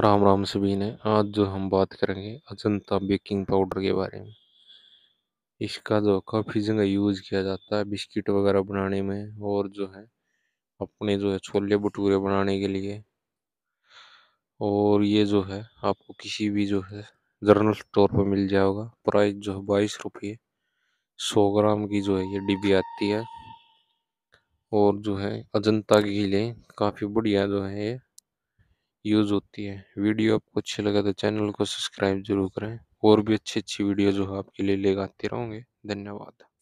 राम राम सभी ने आज जो हम बात करेंगे अजंता बेकिंग पाउडर के बारे में इसका जो काफ़ी जगह यूज़ किया जाता है बिस्किट वगैरह बनाने में और जो है अपने जो है छोले भटूरे बनाने के लिए और ये जो है आपको किसी भी जो है जर्नल स्टोर पर मिल जाएगा प्राइस जो है बाईस रुपये सौ ग्राम की जो है ये डिब्बी आती है और जो है अजंता के लिए काफ़ी बढ़िया जो है ये यूज़ होती है वीडियो आपको अच्छी लगा तो चैनल को सब्सक्राइब जरूर करें और भी अच्छी अच्छी वीडियो जो आपके लिए लेकर आते रहूँगे धन्यवाद